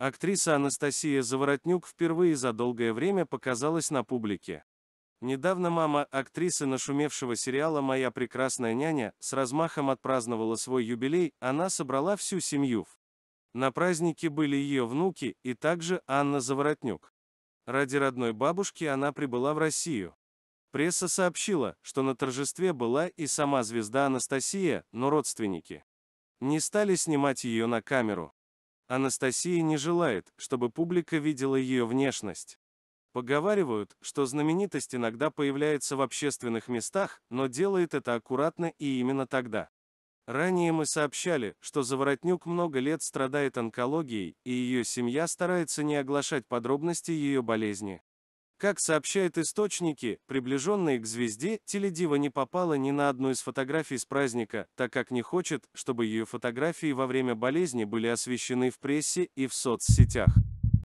Актриса Анастасия Заворотнюк впервые за долгое время показалась на публике. Недавно мама актрисы нашумевшего сериала «Моя прекрасная няня» с размахом отпраздновала свой юбилей, она собрала всю семью. На празднике были ее внуки и также Анна Заворотнюк. Ради родной бабушки она прибыла в Россию. Пресса сообщила, что на торжестве была и сама звезда Анастасия, но родственники не стали снимать ее на камеру. Анастасия не желает, чтобы публика видела ее внешность. Поговаривают, что знаменитость иногда появляется в общественных местах, но делает это аккуратно и именно тогда. Ранее мы сообщали, что Заворотнюк много лет страдает онкологией, и ее семья старается не оглашать подробности ее болезни. Как сообщают источники, приближенные к звезде, Теледива не попала ни на одну из фотографий с праздника, так как не хочет, чтобы ее фотографии во время болезни были освещены в прессе и в соцсетях.